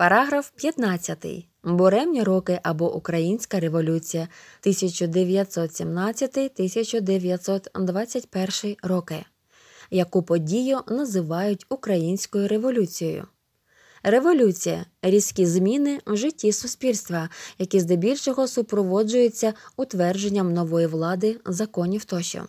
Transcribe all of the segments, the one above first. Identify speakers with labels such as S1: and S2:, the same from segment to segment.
S1: Параграф 15. Буремні роки або Українська революція 1917 1921 роки, яку подію називають Українською революцією. Революція різкі зміни в житті суспільства, які здебільшого супроводжуються утвердженням нової влади, законів тощо.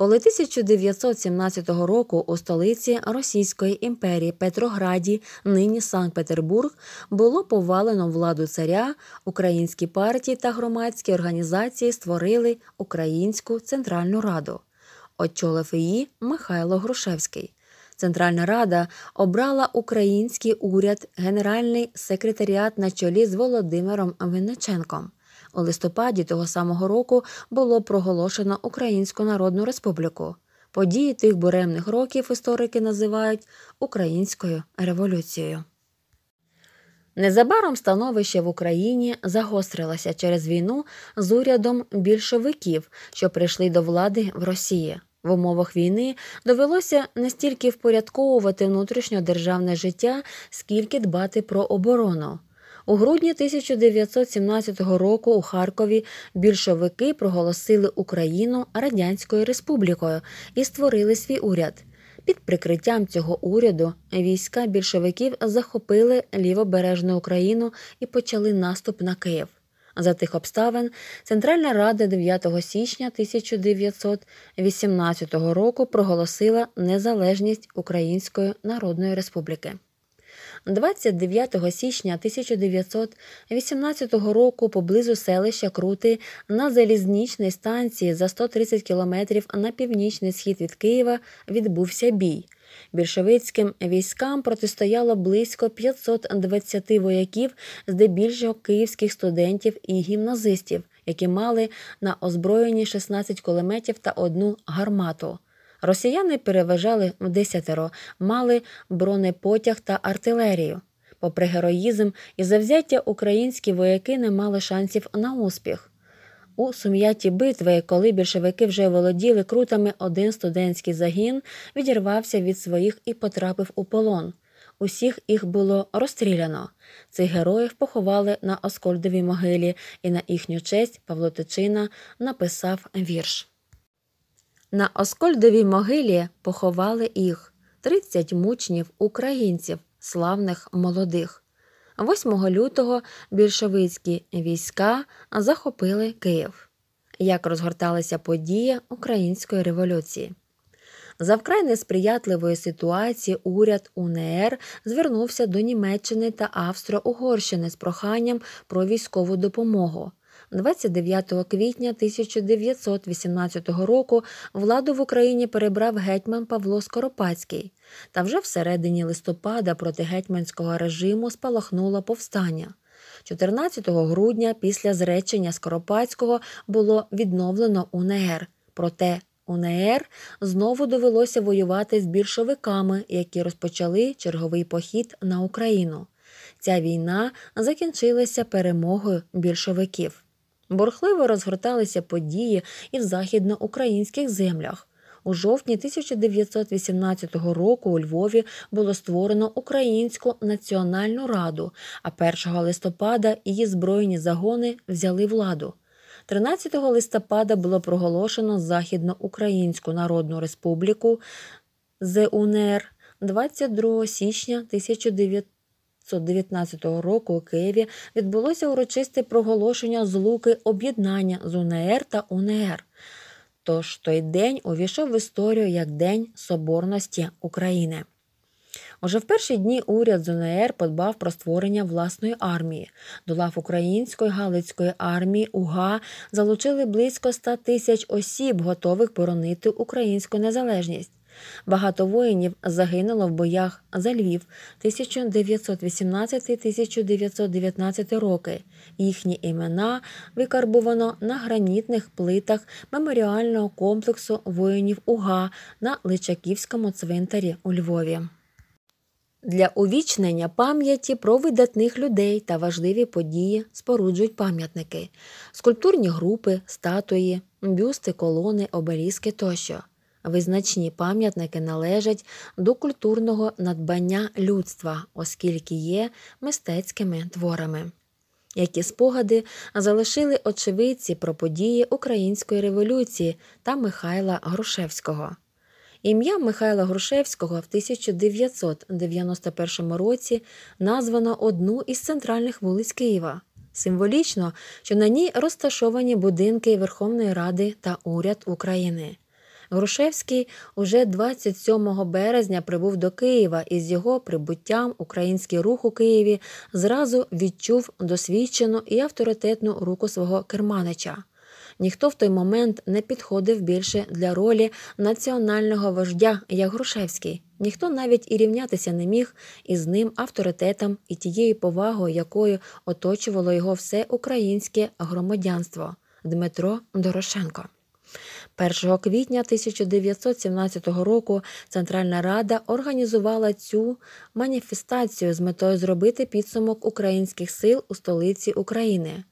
S1: Коли 1917 року у столиці Російської імперії Петрограді, нині Санкт-Петербург, було повалено владу царя, українські партії та громадські організації створили Українську Центральну Раду. Очолив її Михайло Грушевський. Центральна Рада обрала український уряд, генеральний секретаріат на чолі з Володимиром Винниченком. У листопаді того самого року було проголошено Українську Народну Республіку. Події тих буремних років історики називають українською революцією. Незабаром становище в Україні загострилося через війну з урядом більшовиків, що прийшли до влади в Росії. В умовах війни довелося не стільки впорядковувати внутрішньодержавне життя, скільки дбати про оборону. У грудні 1917 року у Харкові більшовики проголосили Україну Радянською Республікою і створили свій уряд. Під прикриттям цього уряду війська більшовиків захопили лівобережну Україну і почали наступ на Київ. За тих обставин Центральна Рада 9 січня 1918 року проголосила незалежність Української Народної Республіки. 29 січня 1918 року поблизу селища Крути на залізничній станції за 130 кілометрів на північний схід від Києва відбувся бій. Більшовицьким військам протистояло близько 520 вояків, здебільшого київських студентів і гімназистів, які мали на озброєнні 16 кулеметів та одну гармату. Росіяни переважали в десятеро, мали бронепотяг та артилерію. Попри героїзм і завзяття, українські вояки не мали шансів на успіх. У сум'яті битви, коли більшовики вже володіли крутами, один студентський загін відірвався від своїх і потрапив у полон. Усіх їх було розстріляно. Цих героїв поховали на Оскольдовій могилі, і на їхню честь Павло Тичина написав вірш. На Оскольдовій могилі поховали їх 30 мучнів українців, славних молодих. 8 лютого більшовицькі війська захопили Київ. Як розгорталися події Української революції? За вкрай несприятливої ситуації уряд УНР звернувся до Німеччини та Австро-Угорщини з проханням про військову допомогу. 29 квітня 1918 року владу в Україні перебрав гетьман Павло Скоропадський. Та вже всередині листопада проти гетьманського режиму спалахнуло повстання. 14 грудня після зречення Скоропадського було відновлено УНР. Проте УНР знову довелося воювати з більшовиками, які розпочали черговий похід на Україну. Ця війна закінчилася перемогою більшовиків. Бурхливо розгорталися події і в західноукраїнських землях. У жовтні 1918 року у Львові було створено Українську національну раду, а 1 листопада її збройні загони взяли владу. 13 листопада було проголошено Західноукраїнську Народну Республіку ЗУНР 22 січня 1919 1919 року у Києві відбулося урочисте проголошення з луки об'єднання з УНР та УНР. Тож той день увійшов в історію як День Соборності України. Уже в перші дні уряд з УНР подбав про створення власної армії. До лав української Галицької армії УГА залучили близько 100 тисяч осіб, готових боронити українську незалежність. Багато воїнів загинуло в боях за Львів 1918-1919 роки. Їхні імена викарбовано на гранітних плитах меморіального комплексу воїнів УГА на Личаківському цвинтарі у Львові. Для увічнення пам'яті про видатних людей та важливі події споруджують пам'ятники, скульптурні групи, статуї, бюсти, колони, обеліски тощо. Визначні пам'ятники належать до культурного надбання людства, оскільки є мистецькими творами. Які спогади залишили очевидці про події Української революції та Михайла Грушевського. Ім'я Михайла Грушевського в 1991 році названо одну із центральних вулиць Києва. Символічно, що на ній розташовані будинки Верховної Ради та Уряд України. Грушевський уже 27 березня прибув до Києва і з його прибуттям український рух у Києві зразу відчув досвідчену і авторитетну руку свого керманича. Ніхто в той момент не підходив більше для ролі національного вождя як Грушевський. Ніхто навіть і рівнятися не міг із ним авторитетом і тією повагою, якою оточувало його все українське громадянство Дмитро Дорошенко. 1 квітня 1917 року Центральна Рада організувала цю маніфестацію з метою зробити підсумок українських сил у столиці України.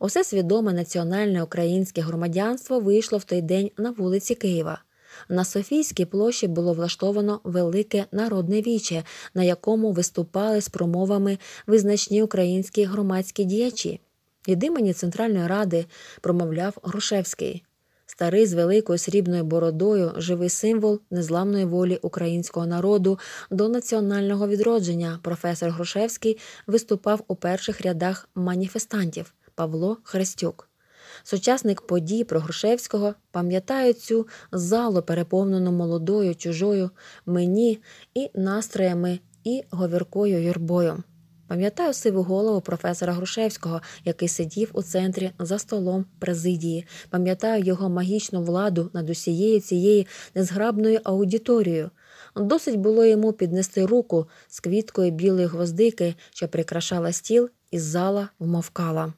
S1: Усе свідоме національне українське громадянство вийшло в той день на вулиці Києва. На Софійській площі було влаштовано велике народне віче, на якому виступали з промовами визначні українські громадські діячі. Від імені Центральної Ради промовляв Грушевський старий з великою срібною бородою, живий символ незламної волі українського народу до національного відродження. Професор Грушевський виступав у перших рядах маніфестантів Павло Хрестюк. Сучасник подій про Грушевського пам'ятає цю залу, переповнену молодою, чужою мені і настроями, і говіркою юрбою. Пам'ятаю сиву голову професора Грушевського, який сидів у центрі за столом президії. Пам'ятаю його магічну владу над усією цією незграбною аудиторією. Досить було йому піднести руку з квіткою білої гвоздики, що прикрашала стіл, і зала вмовкала.